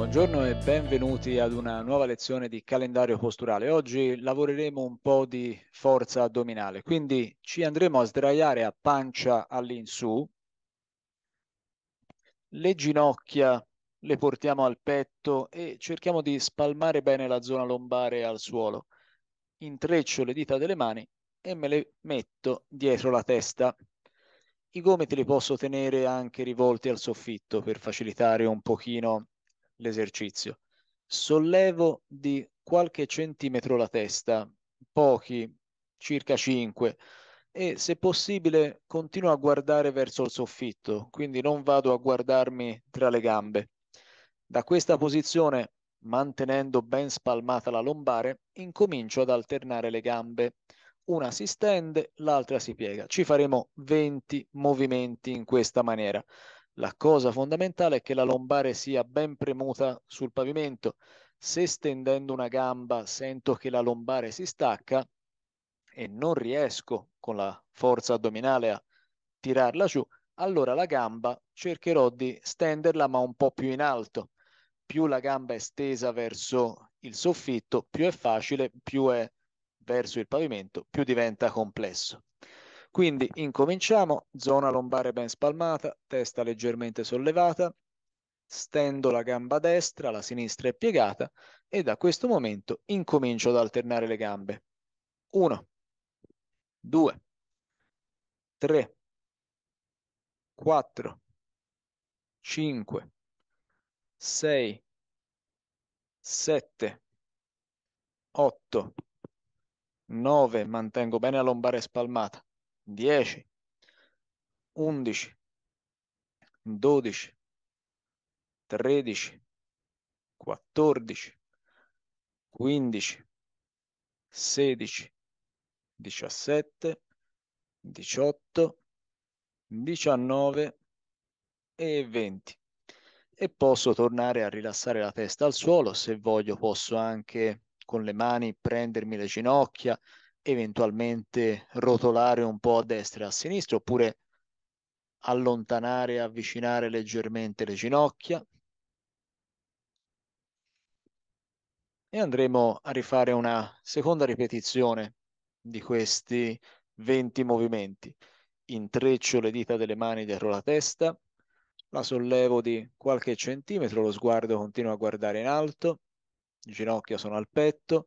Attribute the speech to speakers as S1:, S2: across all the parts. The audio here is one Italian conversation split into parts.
S1: Buongiorno e benvenuti ad una nuova lezione di calendario posturale. Oggi lavoreremo un po' di forza addominale, quindi ci andremo a sdraiare a pancia all'insù. Le ginocchia le portiamo al petto e cerchiamo di spalmare bene la zona lombare al suolo. Intreccio le dita delle mani e me le metto dietro la testa. I gomiti li posso tenere anche rivolti al soffitto per facilitare un pochino l'esercizio. Sollevo di qualche centimetro la testa, pochi, circa 5, e se possibile continuo a guardare verso il soffitto, quindi non vado a guardarmi tra le gambe. Da questa posizione, mantenendo ben spalmata la lombare, incomincio ad alternare le gambe. Una si stende, l'altra si piega. Ci faremo 20 movimenti in questa maniera. La cosa fondamentale è che la lombare sia ben premuta sul pavimento. Se stendendo una gamba sento che la lombare si stacca e non riesco con la forza addominale a tirarla giù, allora la gamba cercherò di stenderla ma un po' più in alto. Più la gamba è stesa verso il soffitto, più è facile, più è verso il pavimento, più diventa complesso. Quindi incominciamo, zona lombare ben spalmata, testa leggermente sollevata, stendo la gamba destra, la sinistra è piegata e da questo momento incomincio ad alternare le gambe. 1, 2, 3, 4, 5, 6, 7, 8, 9, mantengo bene la lombare spalmata, 10, 11, 12, 13, 14, 15, 16, 17, 18, 19 e 20. E posso tornare a rilassare la testa al suolo, se voglio posso anche con le mani prendermi le ginocchia, eventualmente rotolare un po' a destra e a sinistra oppure allontanare e avvicinare leggermente le ginocchia. E andremo a rifare una seconda ripetizione di questi 20 movimenti. Intreccio le dita delle mani dietro la testa, la sollevo di qualche centimetro, lo sguardo continua a guardare in alto, le ginocchia sono al petto,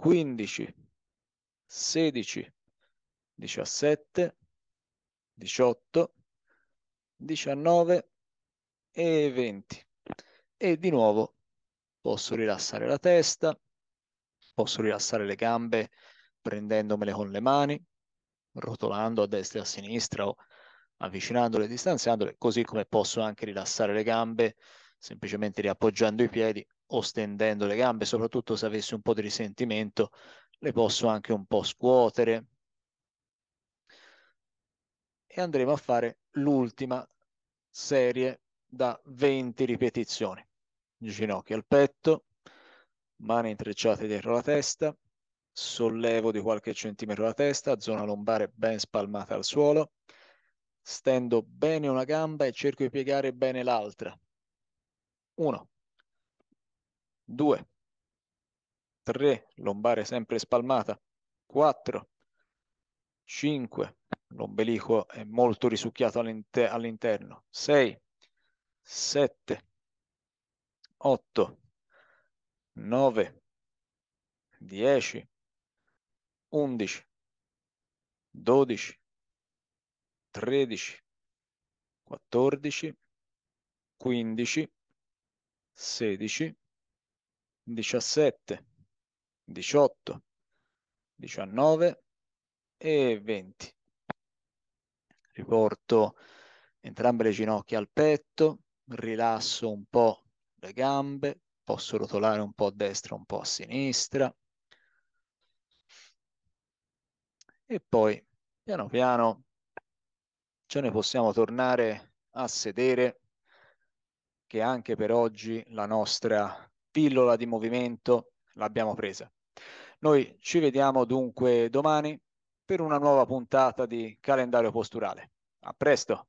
S1: 15, 16, 17, 18, 19 e 20. E di nuovo posso rilassare la testa, posso rilassare le gambe prendendomele con le mani, rotolando a destra e a sinistra o avvicinandole e distanziandole, così come posso anche rilassare le gambe semplicemente riappoggiando i piedi o stendendo le gambe, mm. soprattutto se avessi un po' di risentimento, le posso anche un po' scuotere. E andremo a fare l'ultima serie da 20 ripetizioni. Ginocchio al petto, mani intrecciate dietro la testa, sollevo di qualche centimetro la testa, zona lombare ben spalmata al suolo, stendo bene una gamba e cerco di piegare bene l'altra. 1, 2, 3, lombare sempre spalmata, 4, 5, l'ombelico è molto risucchiato all'interno, 6, 7, 8, 9, 10, 11, 12, 13, 14, 15, 16, 17, 18, 19 e 20. Riporto entrambe le ginocchia al petto, rilasso un po' le gambe, posso rotolare un po' a destra, un po' a sinistra. E poi, piano piano, ce ne possiamo tornare a sedere, che anche per oggi la nostra pillola di movimento l'abbiamo presa. Noi ci vediamo dunque domani per una nuova puntata di calendario posturale. A presto!